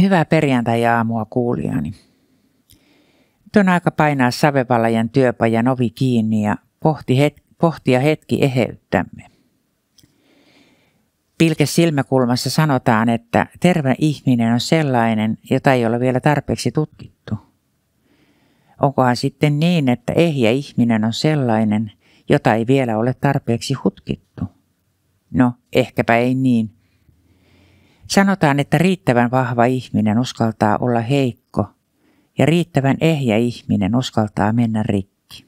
Hyvää perjantai-aamua kuulijani. Nyt on aika painaa Savevalajan työpajan ovi kiinni ja pohti het- pohtia hetki eheyttämme. Pilke silmäkulmassa sanotaan, että terve ihminen on sellainen, jota ei ole vielä tarpeeksi tutkittu. Onkohan sitten niin, että ehjä ihminen on sellainen, jota ei vielä ole tarpeeksi hutkittu? No, ehkäpä ei niin, Sanotaan, että riittävän vahva ihminen uskaltaa olla heikko ja riittävän ehjä ihminen uskaltaa mennä rikki.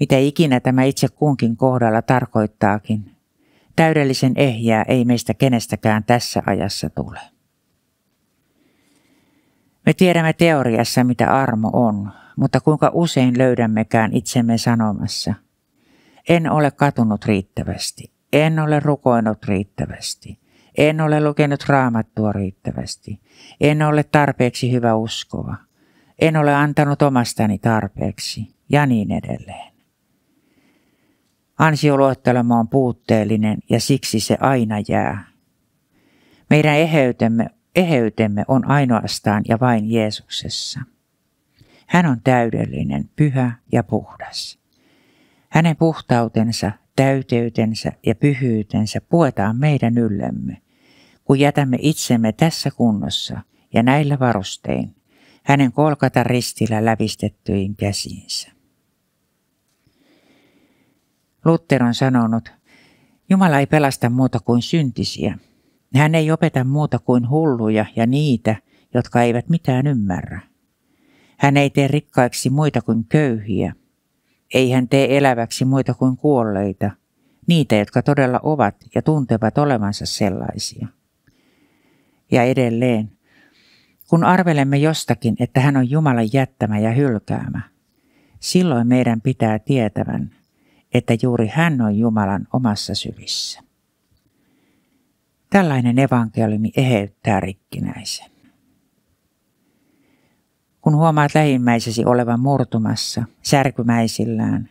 Mitä ikinä tämä itse kunkin kohdalla tarkoittaakin, täydellisen ehjää ei meistä kenestäkään tässä ajassa tule. Me tiedämme teoriassa, mitä armo on, mutta kuinka usein löydämmekään itsemme sanomassa. En ole katunut riittävästi. En ole rukoinut riittävästi. En ole lukenut raamattua riittävästi. En ole tarpeeksi hyvä uskova. En ole antanut omastani tarpeeksi. Ja niin edelleen. Ansioluottelema on puutteellinen ja siksi se aina jää. Meidän eheytemme, eheytemme on ainoastaan ja vain Jeesuksessa. Hän on täydellinen, pyhä ja puhdas. Hänen puhtautensa, täyteytensä ja pyhyytensä puetaan meidän yllemme kun jätämme itsemme tässä kunnossa ja näillä varustein hänen kolkata ristillä lävistettyihin käsiinsä. Luther on sanonut, Jumala ei pelasta muuta kuin syntisiä. Hän ei opeta muuta kuin hulluja ja niitä, jotka eivät mitään ymmärrä. Hän ei tee rikkaiksi muita kuin köyhiä. Ei hän tee eläväksi muita kuin kuolleita, niitä, jotka todella ovat ja tuntevat olevansa sellaisia ja edelleen. Kun arvelemme jostakin, että hän on Jumalan jättämä ja hylkäämä, silloin meidän pitää tietävän, että juuri hän on Jumalan omassa syvissä. Tällainen evankeliumi eheyttää rikkinäisen. Kun huomaat lähimmäisesi olevan murtumassa, särkymäisillään,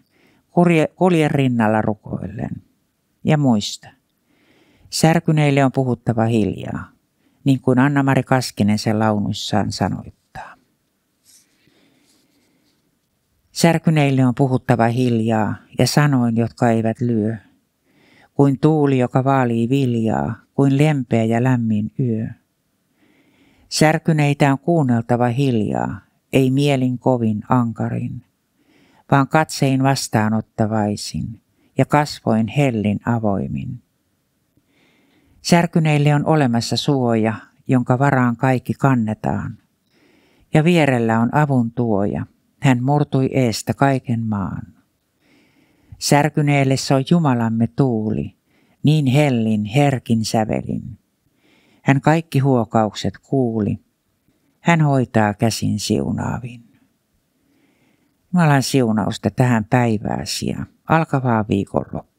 kulje, rinnalla rukoillen. Ja muista, särkyneille on puhuttava hiljaa niin kuin Anna-Mari Kaskinen sen launuissaan sanoittaa. Särkyneille on puhuttava hiljaa ja sanoin, jotka eivät lyö. Kuin tuuli, joka vaalii viljaa, kuin lempeä ja lämmin yö. Särkyneitä on kuunneltava hiljaa, ei mielin kovin ankarin, vaan katsein vastaanottavaisin ja kasvoin hellin avoimin. Särkyneille on olemassa suoja, jonka varaan kaikki kannetaan. Ja vierellä on avun tuoja. Hän murtui eestä kaiken maan. Särkyneelle on Jumalamme tuuli, niin hellin, herkin sävelin. Hän kaikki huokaukset kuuli. Hän hoitaa käsin siunaavin. Jumalan siunausta tähän päivääsi ja alkavaa viikonloppua.